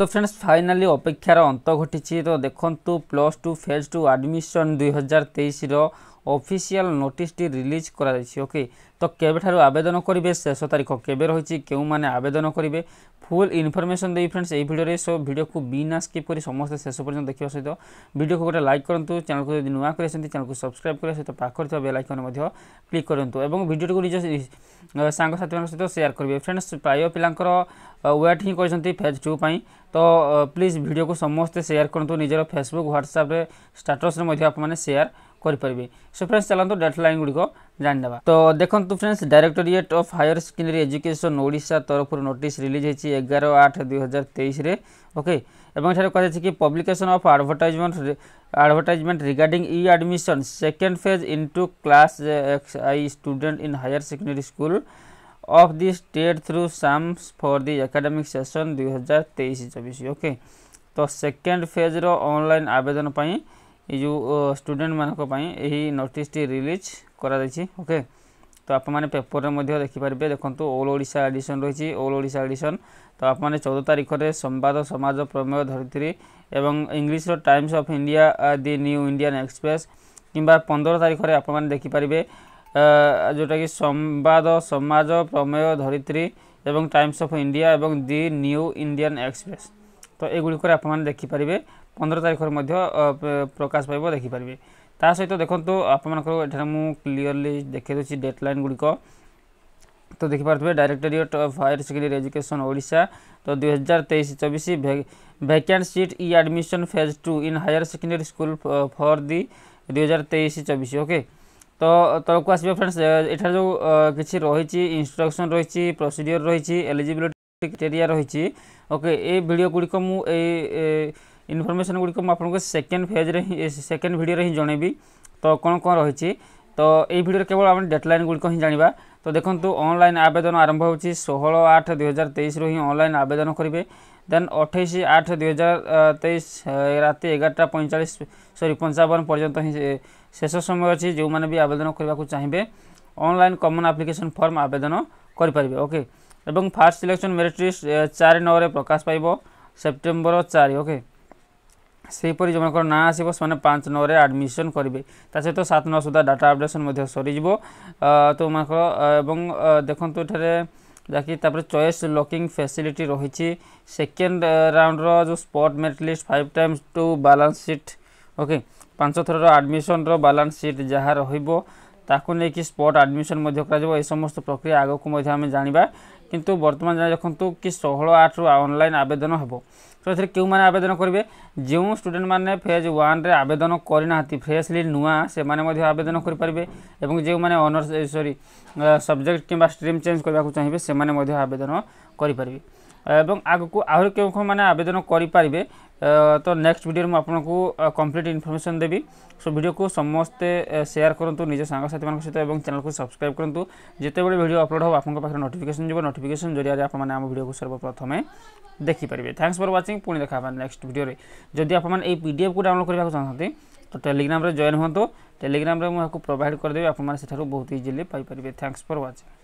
তো friends finally অপেক্ষার অন্ত ঘটিছি তো দেখুন plus two phase two admission দুই হাজার তেইশর অফিসিয়াল নোটিসটি রিলিজ করা যাইছে ওকে তো কেবেঠার আবেদন করবে শেষ তারিখ কেবে রয়েছে কেউ মানে আবেদন করবে ফুল ইনফরমেশন দেবি ফ্রেন্ডস এই ভিডিওরে সো ভিডিওকে বিনা স্কিপ করে সমস্ত শেষ পর্যন্ত দেখা সহ ভিডিওকে গোটে লাইক করতু চ্যানেলকে যদি নূয়া করে আসছেন চ্যানেলকে সবসক্রাইব করা সহ পাখে বেল আইকনে মধ্যে ক্লিক করতু এবং ভিডিওটিকে নিজ সাংসাথী মান সহ সেয়ার করবে ফ্রেন্ডস প্রায় পিলাঙ্কর ওয়েট হি করছেন ফেজ টু পাই তো প্লিজ ভিডিওকে সমস্ত সেয়ার করতু নিজের ফেসবুক হোয়াটসঅ্যাপে স্টাটসরে মধ্যে আপনার সেয়ার କରିପାରିବେ ସୋ ଫ୍ରେଣ୍ଡସ୍ ଚାଲନ୍ତୁ ଡାଟା ଲାଇନ୍ ଗୁଡ଼ିକ ଜାଣିନେବା ତ ଦେଖନ୍ତୁ friends directorate of higher secondary education Odisha ତରଫରୁ ନୋଟିସ୍ ରିଲିଜ୍ ହେଇଛି ଏଗାର ଆଠ ଦୁଇ ହଜାର ତେଇଶରେ ଓକେ ଏବଂ ଏଠାରେ କୁହାଯାଇଛି କି publication of advertisement advertisement regarding e admission second phase into class X I student in higher secondary school of the state through SAMS for the academic session ଦୁଇ ହଜାର ତେଇଶ ଚବିଶ ଓକେ ତ ସେକେଣ୍ଡ ଫେଜ୍ର ଅନଲାଇନ୍ ଆବେଦନ ପାଇଁ এই ଯେଉଁ ଷ୍ଟୁଡେଣ୍ଟ ମାନଙ୍କ ପାଇଁ ଏହି ନୋଟିସଟି ରିଲିଜ୍ କରାଯାଇଛି ଓକେ ତ ଆପଣମାନେ ପେପରରେ ମଧ୍ୟ ଦେଖିପାରିବେ ଦେଖନ୍ତୁ ଅଲ୍ ଓଡ଼ିଶା ଏଡ଼ିସନ୍ ରହିଛି ଅଲ୍ ଓଡ଼ିଶା ଏଡ଼ିସନ୍ ତ ଆପଣମାନେ ଚଉଦ ତାରିଖରେ ସମ୍ବାଦ ସମାଜ ପ୍ରମେୟ ଧରିତ୍ରୀ ଏବଂ ଇଂଲିଶର Times of India the New Indian Express କିମ୍ବା ପନ୍ଦର ତାରିଖରେ ଆପଣମାନେ ଦେଖିପାରିବେ ଯେଉଁଟାକି ସମ୍ବାଦ ସମାଜ ପ୍ରମେୟ ଧରିତ୍ରୀ ଏବଂ ଟାଇମ୍ସ ଅଫ୍ ଇଣ୍ଡିଆ ଏବଂ ଦି ନ୍ୟୁ ଇଣ୍ଡିଆନ୍ ଏକ୍ସପ୍ରେସ୍ ତ ଏଗୁଡ଼ିକରେ ଆପଣମାନେ ଦେଖିପାରିବେ ପନ୍ଦର ତାରିଖରେ ମଧ୍ୟ ପ୍ରକାଶ ପାଇବ ଦେଖିପାରିବେ ତା ସହିତ ଦେଖନ୍ତୁ ଆପଣମାନଙ୍କର ଏଠାରେ ମୁଁ କ୍ଲିଅରଲି ଦେଖାଇ ଦେଉଛି ଡେଟ୍ ଲାଇନ୍ ଗୁଡ଼ିକ ତ ଦେଖିପାରୁଥିବେ directorate of higher secondary education Odisha ତ ଦୁଇ ହଜାର ତେଇଶ ଚବିଶ vacant seat e admission phase two in higher secondary school for the ଦୁଇ ହଜାର ତେଇଶ ଚବିଶ ଓକେ ତ ତଳକୁ ଆସିବେ ଫ୍ରେଣ୍ଡସ୍ ଏଠାରେ ଯେଉଁ କିଛି ରହିଛି ଇନ୍ଷ୍ଟ୍ରକ୍ସନ୍ ରହିଛି ପ୍ରୋସିଡ଼ିଓର ରହିଛି ଏଲିଜିବିଲିଟି କ୍ରାଇଟେରିଆ ରହିଛି ଓକେ ଏ ଭିଡ଼ିଓ ଗୁଡ଼ିକ ମୁଁ ଏଇ ইনফরমেসন গুড়ি আপনার সেকেন্ড ফেজ্রে সেকেন্ড ভিডিওরে হি জনাইবি তো কোণ কোণ রয়েছে তো এই ভিডিওর কেবল আমি ডেটলাইন গুড়ি হি জাঁয়া তো দেখুন অনলাইন আবেদন আরম্ভ হচ্ছে ষোহল আট দুই হাজার তেইশরু হি অনলাইন আবেদন করবে দেন অঠাইশ আট দুই হাজার তেইশ রাতে এগারোটা পঁয়চাশ সরি পঞ্চাবন পর্যন্ত হি শেষ সময় অছি যে আবেদন করা চাইবে অনলাইন কমন আপ্লিকেশন ফর্ম আবেদন করে পারবে ওকে এবং ফার্স্ট সিলেকশন মেরিট লিস্ট চারি নরে প্রকাশ পাইব সেপ্টেম্বর চারি ওকে ସେହିପରି ଜଣଙ୍କର ନାଁ ଆସିବ ସେମାନେ ପାଞ୍ଚ ନଅରେ ଆଡ଼ମିସନ୍ କରିବେ ତା ସହିତ ସାତ ନଅ ସୁଦ୍ଧା ଡାଟା ଅପଡ଼େସନ୍ ମଧ୍ୟ ସରିଯିବ ତ ମାନଙ୍କର ଏବଂ ଦେଖନ୍ତୁ ଏଠାରେ ଯାହାକି ତାପରେ ଚଏସ୍ ଲକିଂ ଫ୍ୟାସିଲିଟି ରହିଛି ସେକେଣ୍ଡ ରାଉଣ୍ଡର ଯେଉଁ spot merit list five times two balance seat okay ପାଞ୍ଚ ଥରର ଆଡ଼ମିସନ୍ର ବାଲାନ୍ସ ସିଟ୍ ଯାହା ରହିବ ତାକୁ ନେଇକି ସ୍ପଟ୍ ଆଡ଼ମିସନ୍ ମଧ୍ୟ କରାଯିବ ଏ ସମସ୍ତ ପ୍ରକ୍ରିୟା ଆଗକୁ ମଧ୍ୟ ଆମେ ଜାଣିବା কিন্তু বর্তমান জানি রাখতু কি ষোহল আট্রু অনলাইন আবেদন হব তো এর কেউ মানে আবেদন করবে যে স্টুডেন্ট মানে ফেজ ওয়ানে আবেদন করে না ফ্রেশলি নূয়া সে আবেদন করে পারবে এবং যে মানে অনর্স সরি সবজেক্ট কিংবা স্ট্রিম চেঞ্জ করা চাইবে সে আবেদন করে পারবে এবং আগুকু আহরি কেউ কেউ মানে আবেদন করে পারবে তো নেক্সট ভিডিও আপনার কমপ্লিট ইনফরমেশন দেবি সো ভিডিওকে সমস্তে সেয়ার করতু নিজ সাংসাথী সহ এবং চ্যানেলকে সবসক্রাইব করতু যেতবে ভিডিও অপলোড হব আপনার পাখে নোটিফিকেশন যাব ନୋଟିଫିକେସନ୍ ଜରିଆରେ ଆପଣମାନେ ଆମ ଭିଡ଼ିଓକୁ ସର୍ବପ୍ରଥମେ ଦେଖିପାରିବେ ଥ୍ୟାଙ୍କସ୍ ଫର୍ ୱାଚିଂ ପୁଣି ଦେଖା ହେବା ନେକ୍ସଟ ଭିଡ଼ିଓରେ ଯଦି ଆପଣମାନେ ଏଇ ପି ଡି ଏଫ୍କୁ ଡାଉନଲୋଡ଼୍ କରିବାକୁ ଚାହୁଁଛନ୍ତି ତ ଟେଲିଗ୍ରାମରେ ଜଏନ୍ ହୁଅନ୍ତୁ ଟେଲିଗ୍ରାମରେ ମୁଁ ଏହାକୁ ପ୍ରୋଭାଇଡ଼ କରିଦେବି ଆପଣମାନେ ସେଠାରୁ ବହୁତ ଇଜିଲି ପାଇପାରିବେ ଥ୍ୟାଙ୍କସ୍ ଫର୍ ୱାଚିଂ